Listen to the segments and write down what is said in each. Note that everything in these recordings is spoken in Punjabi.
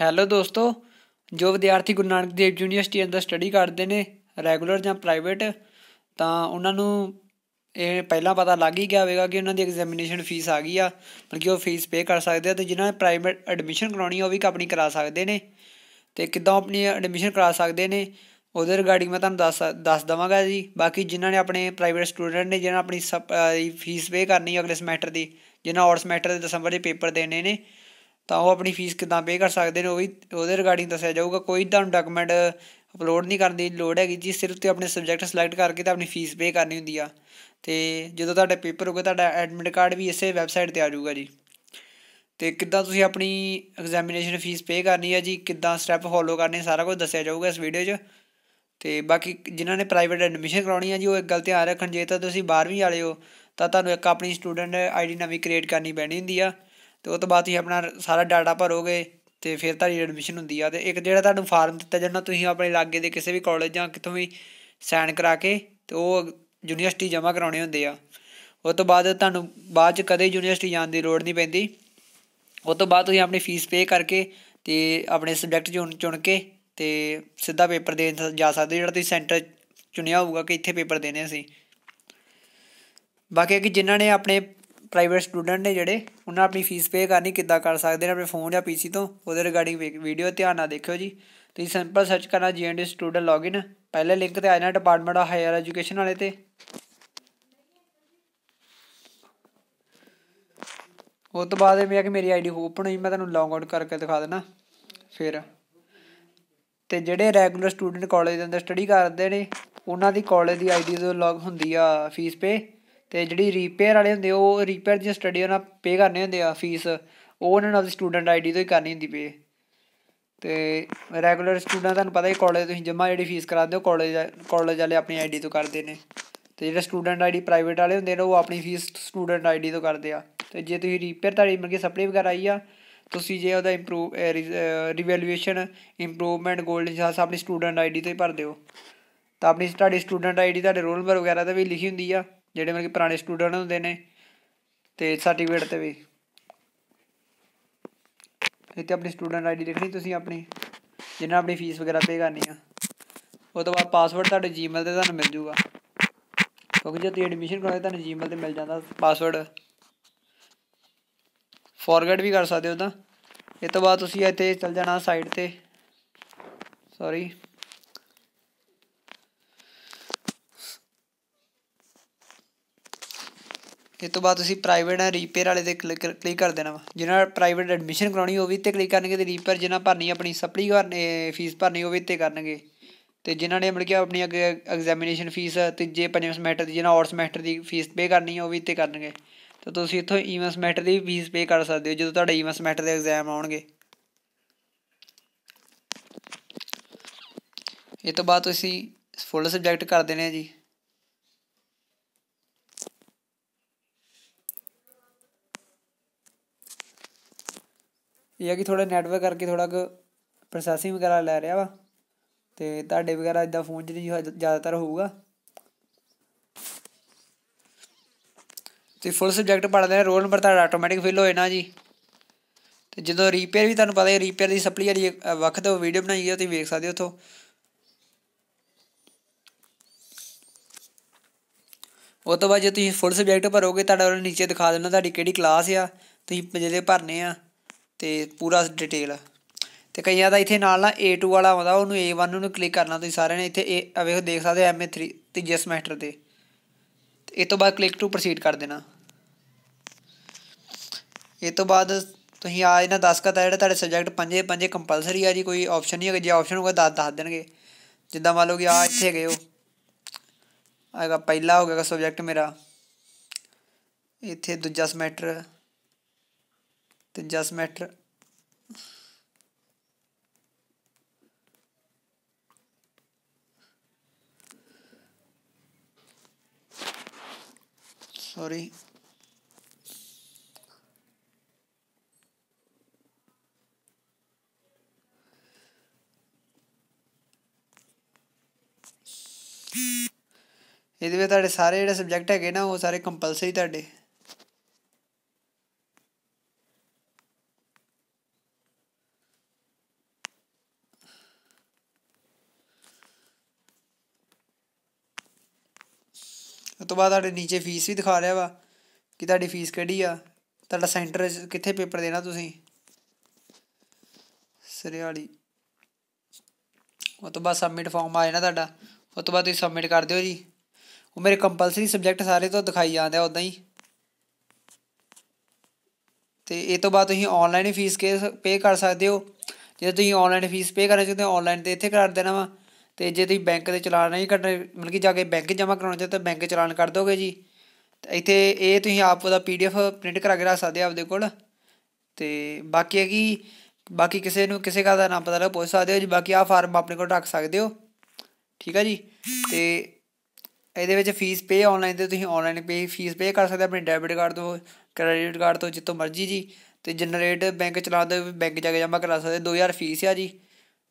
ਹੈਲੋ ਦੋਸਤੋ ਜੋ ਵਿਦਿਆਰਥੀ ਗੁਰੂ ਨਾਨਕ ਦੇਵ ਯੂਨੀਵਰਸਿਟੀ ਅੰਦਰ ਸਟੱਡੀ ਕਰਦੇ ਨੇ ਰੈਗੂਲਰ ਜਾਂ ਪ੍ਰਾਈਵੇਟ ਤਾਂ ਉਹਨਾਂ ਨੂੰ ਇਹ ਪਹਿਲਾਂ ਪਤਾ ਲੱਗ ਹੀ ਗਿਆ ਹੋਵੇਗਾ ਕਿ ਉਹਨਾਂ ਦੀ ਐਗਜ਼ਾਮੀਨੇਸ਼ਨ ਫੀਸ ਆ ਗਈ ਆ ਬਲਕਿ ਉਹ ਫੀਸ ਪੇ ਕਰ ਸਕਦੇ ਆ ਤੇ ਜਿਨ੍ਹਾਂ ਨੇ ਪ੍ਰਾਈਵੇਟ ਐਡਮਿਸ਼ਨ ਕਰਾਉਣੀ ਉਹ ਵੀ ਆਪਣੀ ਕਰਾ ਸਕਦੇ ਨੇ ਤੇ ਕਿਦਾਂ ਆਪਣੀ ਐਡਮਿਸ਼ਨ ਕਰਾ ਸਕਦੇ ਨੇ ਉਹਦੇ ਰਿਗਾਰਡਿੰਗ ਮੈਂ ਤੁਹਾਨੂੰ ਦੱਸ ਦੱਸ ਦਵਾਂਗਾ ਜੀ ਬਾਕੀ ਜਿਨ੍ਹਾਂ ਨੇ ਆਪਣੇ ਪ੍ਰਾਈਵੇਟ ਸਟੂਡੈਂਟ ਨੇ ਜਿਨ੍ਹਾਂ ਆਪਣੀ ਫੀਸ ਪੇ ਕਰਨੀ ਹੈ ਅਗਲੇ ਸਮੈਸਟਰ ਦੀ ਜਿਨ੍ਹਾਂ ਔਰ ਸਮੈਸਟਰ ਦੇ ਦਸੰਬਰ ਦੇ ਪੇਪਰ ਦੇਣੇ ਨੇ ਤਾਂ ਉਹ ਆਪਣੀ ਫੀਸ ਕਿਦਾਂ ਪੇ ਕਰ ਸਕਦੇ ਨੇ ਉਹ ਵੀ ਉਹਦੇ ਰਿਗਾਰਡਿੰਗ ਦੱਸਿਆ ਜਾਊਗਾ ਕੋਈ ਤੁਹਾਨੂੰ ਡਾਕੂਮੈਂਟ ਅਪਲੋਡ ਨਹੀਂ ਕਰਨ ਦੀ ਲੋੜ ਹੈਗੀ ਜੀ ਸਿਰਫ ਤੇ ਆਪਣੇ ਸਬਜੈਕਟ ਸਿਲੈਕਟ ਕਰਕੇ ਤਾਂ ਆਪਣੀ ਫੀਸ ਪੇ ਕਰਨੀ ਹੁੰਦੀ ਆ ਤੇ ਜਦੋਂ ਤੁਹਾਡਾ ਪੇਪਰ ਹੋਗੇ ਤੁਹਾਡਾ ਐਡਮਿਟ ਕਾਰਡ ਵੀ ਇਸੇ ਵੈਬਸਾਈਟ ਤੇ ਆ ਜਾਊਗਾ ਜੀ ਤੇ ਕਿੱਦਾਂ ਤੁਸੀਂ ਆਪਣੀ ਐਗਜ਼ਾਮੀਨੇਸ਼ਨ ਫੀਸ ਪੇ ਕਰਨੀ ਹੈ ਜੀ ਕਿੱਦਾਂ ਸਟੈਪ ਫੋਲੋ ਕਰਨੇ ਸਾਰਾ ਕੁਝ ਦੱਸਿਆ ਜਾਊਗਾ ਇਸ ਵੀਡੀਓ 'ਚ ਤੇ ਬਾਕੀ ਜਿਨ੍ਹਾਂ ਨੇ ਪ੍ਰਾਈਵੇਟ ਐਡਮਿਸ਼ਨ ਕਰਾਉਣੀ ਹੈ ਜੀ ਉਹ ਇੱਕ ਗੱਲ ਧਿਆਨ ਰੱਖਣ ਜੇ ਤਾਂ ਤੁਸੀਂ 12ਵੀਂ ਵਾਲੇ ਹੋ ਤਾਂ ਤੁਹਾਨੂੰ ਇੱਕ ਆਪਣੀ ਸਟੂਡੈਂਟ ਆਈਡੀ ਨਵੀਂ ਕ੍ਰੀਏਟ ਕਰਨੀ ਪੈਣੀ ਹੁੰਦੀ ਆ ਤੇ ਉਹ ਤੋਂ ਬਾਅਦ ਤੁਸੀਂ ਆਪਣਾ ਸਾਰਾ ਡਾਟਾ ਭਰੋਗੇ ਤੇ ਫਿਰ ਤੁਹਾਡੀ ਐਡਮਿਸ਼ਨ ਹੁੰਦੀ ਆ ਤੇ ਇੱਕ ਜਿਹੜਾ ਤੁਹਾਨੂੰ ਫਾਰਮ ਦਿੱਤਾ ਜਾਂਦਾ ਤੁਸੀਂ ਆਪਣੇ ਲਾਗੇ ਦੇ ਕਿਸੇ ਵੀ ਕਾਲਜ ਜਾਂ ਕਿਤੋਂ ਵੀ ਸਾਈਨ ਕਰਾ ਕੇ ਤੇ ਉਹ ਯੂਨੀਵਰਸਿਟੀ ਜਮ੍ਹਾਂ ਕਰਾਉਣੇ ਹੁੰਦੇ ਆ ਉਸ ਤੋਂ ਬਾਅਦ ਤੁਹਾਨੂੰ ਬਾਅਦ ਚ ਕਦੇ ਯੂਨੀਵਰਸਿਟੀ ਜਾਣ ਦੀ ਲੋੜ ਨਹੀਂ ਪੈਂਦੀ ਉਸ ਤੋਂ ਬਾਅਦ ਤੁਸੀਂ ਆਪਣੀ ਫੀਸ ਪੇ ਕਰਕੇ ਤੇ ਆਪਣੇ ਸਬਜੈਕਟ ਚੁਣ ਚੁਣ ਕੇ ਤੇ ਸਿੱਧਾ ਪੇਪਰ ਦੇਣ ਜਾ ਸਕਦੇ ਜਿਹੜਾ ਤੁਸੀਂ ਸੈਂਟਰ ਚੁਣਿਆ ਹੋਊਗਾ ਕਿ ਇੱਥੇ ਪੇਪਰ ਦੇਣੇ ਸੀ ਬਾਕੀ ਕਿ ਜਿਨ੍ਹਾਂ ਨੇ ਆਪਣੇ ਪ੍ਰਾਈਵੇਟ ਸਟੂਡੈਂਟ ਨੇ ਜਿਹੜੇ ਉਹਨਾਂ ਆਪਣੀ ਫੀਸ ਪੇ ਕਰਨੀ ਕਿੱਦਾਂ ਕਰ ਸਕਦੇ ਨੇ ਆਪਣੇ ਫੋਨ ਜਾਂ ਪੀਸੀ ਤੋਂ ਉਹਦੇ ਰਿਗਾਰਡਿੰਗ ਵੀਡੀਓ ਧਿਆਨ ਨਾਲ ਦੇਖਿਓ ਜੀ ਤੁਸੀਂ ਸਿੰਪਲ ਸਰਚ ਕਰਨਾ ਜੀਐਨਡੀ ਸਟੂਡੈਂਟ ਲੌਗਇਨ ਪਹਿਲੇ ਲਿੰਕ ਤੇ ਆ ਜਾਣਾ ਡਿਪਾਰਟਮੈਂਟ ਆਫ ਹਾਇਰ ਐਜੂਕੇਸ਼ਨ ਵਾਲੇ ਤੇ ਉਸ ਤੋਂ ਬਾਅਦ ਇਹ ਮੇਰਾ ਕਿ ਮੇਰੀ ਆਈਡੀ ਓਪਨ ਹੋਈ ਮੈਂ ਤੁਹਾਨੂੰ ਲੌਗ ਆਊਟ ਕਰਕੇ ਦਿਖਾ ਦੇਣਾ ਫਿਰ ਤੇ ਜਿਹੜੇ ਰੈਗੂਲਰ ਸਟੂਡੈਂਟ ਕਾਲਜ ਦੇ ਅੰਦਰ ਸਟੱਡੀ ਕਰਦੇ ਨੇ ਉਹਨਾਂ ਦੀ ਕਾਲਜ ਦੀ ਆਈਡੀ ਤੋਂ ਲੌਗ ਹੁੰਦੀ ਆ ਫੀਸ ਪੇ ਤੇ ਜਿਹੜੀ ਰੀਪੇਅਰ ਵਾਲੇ ਹੁੰਦੇ ਉਹ ਰੀਪੇਅਰ ਦੀਆਂ ਸਟੱਡੀ ਉਹਨਾਂ ਪੇ ਕਰਨੇ ਹੁੰਦੇ ਆ ਫੀਸ ਉਹ ਉਹਨਾਂ ਨਾਲ ਸਟੂਡੈਂਟ ਆਈਡੀ ਤੋਂ ਹੀ ਕਰਨੀ ਹੁੰਦੀ ਪੇ ਤੇ ਰੈਗੂਲਰ ਸਟੂਡੈਂਟ ਤੁਹਾਨੂੰ ਪਤਾ ਹੀ ਕਾਲਜ ਤੁਸੀਂ ਜਮਾ ਜਿਹੜੀ ਫੀਸ ਕਰਾਉਂਦੇ ਹੋ ਕਾਲਜ ਕਾਲਜ ਵਾਲੇ ਆਪਣੀ ਆਈਡੀ ਤੋਂ ਕਰਦੇ ਨੇ ਤੇ ਜਿਹੜੇ ਸਟੂਡੈਂਟ ਆਈਡੀ ਪ੍ਰਾਈਵੇਟ ਵਾਲੇ ਹੁੰਦੇ ਨੇ ਉਹ ਆਪਣੀ ਫੀਸ ਸਟੂਡੈਂਟ ਆਈਡੀ ਤੋਂ ਕਰਦੇ ਆ ਤੇ ਜੇ ਤੁਸੀਂ ਰੀਪੇਅਰ ਤੁਹਾਡੀ ਮਤਲਬ ਕੇ ਸਪਲੀ ਵਗੈਰਾ ਆਈ ਆ ਤੁਸੀਂ ਜੇ ਉਹਦਾ ਇੰਪਰੂਵ ਰਿਵੈਲੂਏਸ਼ਨ ਇੰਪਰੂਵਮੈਂਟ ਗੋਲਡ ਸਭ ਆਪਣੀ ਸਟੂਡੈਂਟ ਆਈਡੀ ਤੋਂ ਹੀ ਭਰਦੇ ਹੋ ਤਾਂ ਆਪਣੀ ਤੁਹਾਡੀ ਸਟੂਡੈਂਟ ਆਈਡੀ ਤੁਹਾਡੇ ਰੋਲ ਨੰਬਰ ਵਗੈਰਾ ਤੇ ਵੀ ਲਿਖੀ ਹੁੰਦੀ ਆ ਜਿਹੜੇ ਮਤਲਬ ਕਿ ਪੁਰਾਣੇ ਸਟੂਡੈਂਟ ਹੁੰਦੇ ਨੇ ਤੇ ਸਰਟੀਫਿਕੇਟ ਤੇ ਵੀ ਇੱਥੇ ਆਪਣੀ ਸਟੂਡੈਂਟ ਆਈਡੀ ਲਿਖਣੀ ਤੁਸੀਂ ਆਪਣੀ ਜਿੰਨਾ ਆਪਣੀ ਫੀਸ ਵਗੈਰਾ ਪੇ ਕਰਨੀ ਆ ਉਹ ਤੋਂ ਬਾਅਦ ਪਾਸਵਰਡ ਤੁਹਾਡੇ ਜੀਮੇਲ ਤੇ ਤੁਹਾਨੂੰ ਮਿਲ ਜੂਗਾ ਕਿਉਂਕਿ ਜੇ ਤੁਸੀਂ ਐਡਮਿਸ਼ਨ ਕਰਾਉਂਦੇ ਤੁਹਾਨੂੰ ਜੀਮੇਲ ਤੇ ਮਿਲ ਜਾਂਦਾ ਪਾਸਵਰਡ ਫੋਰਗੇਟ ਵੀ ਕਰ ਸਕਦੇ ਹੋ ਤਾਂ ਇਹ ਤੋਂ ਬਾਅਦ ਤੁਸੀਂ ਇੱਥੇ ਚੱਲ ਜਾਣਾ ਸਾਈਟ ਤੇ ਸੌਰੀ ਇਸ ਤੋਂ ਬਾਅਦ ਤੁਸੀਂ ਪ੍ਰਾਈਵੇਟ ਰੀਪੇਅਰ ਵਾਲੇ ਤੇ ਕਲਿੱਕ ਕਰ ਦੇਣਾ ਵਾ ਜਿਹਨਾਂ ਪ੍ਰਾਈਵੇਟ ਐਡਮਿਸ਼ਨ ਕਰਾਉਣੀ ਹੋਵੇ ਤੇ ਕਲਿੱਕ ਕਰਨਗੇ ਤੇ ਰੀਪੇਅਰ ਜਿਹਨਾਂ ਭਰਨੀ ਆਪਣੀ ਸਪਲੀ ਫੀਸ ਭਰਨੀ ਹੋਵੇ ਤੇ ਕਰਨਗੇ ਤੇ ਜਿਨ੍ਹਾਂ ਨੇ ਮਿਲ ਕੇ ਆਪਣੀ ਅੱਗੇ ਐਗਜ਼ਾਮੀਨੇਸ਼ਨ ਫੀਸ ਤੇ ਜੇ ਪੰਜਵੇਂ ਸਮੈਸਟਰ ਦੀ ਜਿਹਨਾਂ ਆਰਟ ਸਮੈਸਟਰ ਦੀ ਫੀਸ ਪੇ ਕਰਨੀ ਹੈ ਉਹ ਵੀ ਤੇ ਕਰਨਗੇ ਤਾਂ ਤੁਸੀਂ ਇੱਥੋਂ ਈਵਨ ਸਮੈਸਟਰ ਦੀ ਫੀਸ ਪੇ ਕਰ ਸਕਦੇ ਹੋ ਜਦੋਂ ਤੁਹਾਡੇ ਈਵਨ ਸਮੈਸਟਰ ਦੇ ਐਗਜ਼ਾਮ ਆਉਣਗੇ ਇਹ ਤੋਂ ਬਾਅਦ ਤੁਸੀਂ ਫੁੱਲ ਸਬਜੈਕਟ ਕਰ ਦੇਣੇ ਆ ਜੀ ਇਹ ਆ ਕਿ ਥੋੜਾ ਨੈਟਵਰਕ ਕਰਕੇ ਥੋੜਾ ਕੁ ਪ੍ਰੋਸੈਸਿੰਗ ਵਗੈਰਾ ਲੈ ਰਿਹਾ ਵਾ ਤੇ ਤੁਹਾਡੇ ਵਗੈਰਾ ਇਦਾਂ ਫੋਨ 'ਚ ਨਹੀਂ ਜ਼ਿਆਦਾਤਰ ਹੋਊਗਾ ਤੇ ਫੁੱਲ ਸਬਜੈਕਟ ਪੜ੍ਹਦੇ ਆ ਰੋਲ ਨੰਬਰ ਤੁਹਾਡਾ ਆਟੋਮੈਟਿਕ ਫਿਲ ਹੋ ਜਾਣਾ ਜੀ ਤੇ ਜਦੋਂ ਰੀਪੇਅਰ ਵੀ ਤੁਹਾਨੂੰ ਪਤਾ ਹੈ ਰੀਪੇਅਰ ਦੀ ਸਪਲੀ ਵਾਲੀ ਵਕਤ ਉਹ ਵੀਡੀਓ ਬਣਾਈ ਹੈ ਤੁਸੀਂ ਵੇਖ ਸਕਦੇ ਹੋ ਉਥੋਂ ਉਹ ਤੋਂ ਬਾਅਦ ਜੇ ਤੁਸੀਂ ਫੁੱਲ ਸਬਜੈਕਟ ਭਰੋਗੇ ਤੁਹਾਡਾ ਉਹ ਨੀਚੇ ਦਿਖਾ ਦੇਣਾ ਤੁਹਾਡੀ ਕਿਹੜੀ ਕਲਾਸ ਆ ਤੁਸੀਂ ਜਿਹੜੇ ਭਰਨੇ ਆ ਤੇ ਪੂਰਾ ਡਿਟੇਲ ਤੇ ਕਈਆਂ ਦਾ ਇੱਥੇ ਨਾਲ ਨਾ A2 ਵਾਲਾ ਆਉਂਦਾ ਉਹਨੂੰ A1 ਨੂੰ ਕਲਿੱਕ ਕਰਨਾ ਤੁਸੀਂ ਸਾਰਿਆਂ ਨੇ ਇੱਥੇ ਇਹ ਵੇਖੋ ਦੇਖ ਸਕਦੇ ਐਮਏ MA3 ਤੀਜੇ ਸਮੈਸਟਰ ਦੇ ਇਹ ਤੋਂ ਬਾਅਦ ਕਲਿੱਕ ਟੂ ਪ੍ਰੋਸੀਡ ਕਰ ਦੇਣਾ ਇਹ ਤੋਂ ਬਾਅਦ ਤੁਸੀਂ ਆ ਇਹਨਾਂ 10 ਕਾ ਜਿਹੜਾ ਤੁਹਾਡੇ ਸਬਜੈਕਟ ਪੰਜੇ ਪੰਜੇ ਕੰਪਲਸਰੀ ਆ ਜੀ ਕੋਈ ਆਪਸ਼ਨ ਨਹੀਂ ਹੈਗਾ ਜੇ ਆਪਸ਼ਨ ਹੋਊਗਾ ਦੱਸ ਦੱਸ ਦੇਣਗੇ ਜਿੱਦਾਂ ਮੰਨ ਲਓ ਕਿ ਆ ਇੱਥੇ ਗਏ ਹੋ ਆਏਗਾ ਪਹਿਲਾ ਹੋ ਗਿਆ ਸਬਜੈਕਟ ਮੇਰਾ ਇੱਥੇ ਦੂਜਾ ਸਮੈਸਟਰ ਤੇ ਜਸ ਮੈਟਰ ਸੌਰੀ ਇਹਦੇ ਵਿੱਚ ਤੁਹਾਡੇ ਸਾਰੇ ਜਿਹੜੇ ਸਬਜੈਕਟ ਹੈਗੇ ਨਾ ਉਹ ਸਾਰੇ ਕੰਪਲਸਰੀ ਤੁਹਾਡੇ ਉਸ ਤੋਂ ਬਾਅਦ ਤੁਹਾਡੇ ਨੀਚੇ ਫੀਸ ਵੀ ਦਿਖਾ ਰਿਹਾ ਵਾ ਕਿ ਤੁਹਾਡੀ ਫੀਸ ਕਿਹੜੀ ਆ ਤੁਹਾਡਾ ਸੈਂਟਰ ਕਿੱਥੇ ਪੇਪਰ ਦੇਣਾ ਤੁਸੀਂ ਸਰੀਆਲੀ ਉਸ ਤੋਂ ਬਾਅਦ ਸਬਮਿਟ ਫਾਰਮ ਆ ਨਾ ਤੁਹਾਡਾ ਉਸ ਤੋਂ ਬਾਅਦ ਤੁਸੀਂ ਸਬਮਿਟ ਕਰ ਦਿਓ ਜੀ ਉਹ ਮੇਰੇ ਕੰਪਲਸਰੀ ਸਬਜੈਕਟ ਸਾਰੇ ਤੋਂ ਦਿਖਾਈ ਜਾਂਦੇ ਆ ਉਦਾਂ ਹੀ ਤੇ ਇਹ ਤੋਂ ਬਾਅਦ ਤੁਸੀਂ ਆਨਲਾਈਨ ਫੀਸ ਕੇ ਪੇ ਕਰ ਸਕਦੇ ਹੋ ਜੇ ਤੁਸੀਂ ਆਨਲਾਈਨ ਫੀਸ ਪੇ ਕਰਨਾ ਚਾਹੁੰਦੇ ਹੋ ਆਨਲਾਈਨ ਤੇ ਇੱਥੇ ਕਰ ਦੇਣਾ ਵਾ ਤੇ ਜੇ ਤੁਸੀਂ ਬੈਂਕ ਦੇ ਚਲਾਨ ਨਹੀਂ ਕੱਢਣੇ ਮਤਲਬ ਕਿ ਜਾ ਕੇ ਬੈਂਕ ਜਮਾ ਕਰਾਉਣੇ ਚਾਹਤੇ ਤਾਂ ਬੈਂਕ ਚਲਾਨ ਕੱਢ ਦੋਗੇ ਜੀ ਇੱਥੇ ਇਹ ਤੁਸੀਂ ਆਪ ਉਹਦਾ ਪੀਡੀਐਫ ਪ੍ਰਿੰਟ ਕਰਾ ਕੇ ਰੱਖ ਸਕਦੇ ਆ ਆਪਦੇ ਕੋਲ ਤੇ ਬਾਕੀ ਹੈ ਕਿ ਬਾਕੀ ਕਿਸੇ ਨੂੰ ਕਿਸੇ ਦਾ ਨਾਮ ਪਤਾ ਲੱਗ ਪੁੱਛ ਸਕਦੇ ਹੋ ਜੀ ਬਾਕੀ ਆ ਫਾਰਮ ਆਪਣੇ ਕੋਲ ਰੱਖ ਸਕਦੇ ਹੋ ਠੀਕ ਹੈ ਜੀ ਤੇ ਇਹਦੇ ਵਿੱਚ ਫੀਸ ਪੇ ਆਨਲਾਈਨ ਤੇ ਤੁਸੀਂ ਆਨਲਾਈਨ ਪੇ ਫੀਸ ਪੇ ਕਰ ਸਕਦੇ ਆਪਣੇ ਡੈਬਿਟ ਕਾਰਡ ਤੋਂ ਕ੍ਰੈਡਿਟ ਕਾਰਡ ਤੋਂ ਜਿੱਤੋਂ ਮਰਜ਼ੀ ਜੀ ਤੇ ਜਨਰੇਟ ਬੈਂਕ ਚਲਾ ਦੇ ਬੈਂਕ ਜਾ ਕੇ ਜਮਾ ਕਰਾ ਸਕਦੇ 2000 ਫੀਸ ਆ ਜੀ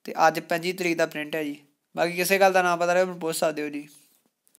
ਤੇ ਅੱਜ 25 ਤਰੀਕ ਦਾ ਪ੍ਰਿੰਟ ਹੈ ਜੀ ਬਾਕੀ ਕਿਸੇ ਗੱਲ ਦਾ ਨਾਮ ਪਤਾ ਰਹੇ ਮੈਨੂੰ ਪੁੱਛ ਸਕਦੇ ਹੋ ਜੀ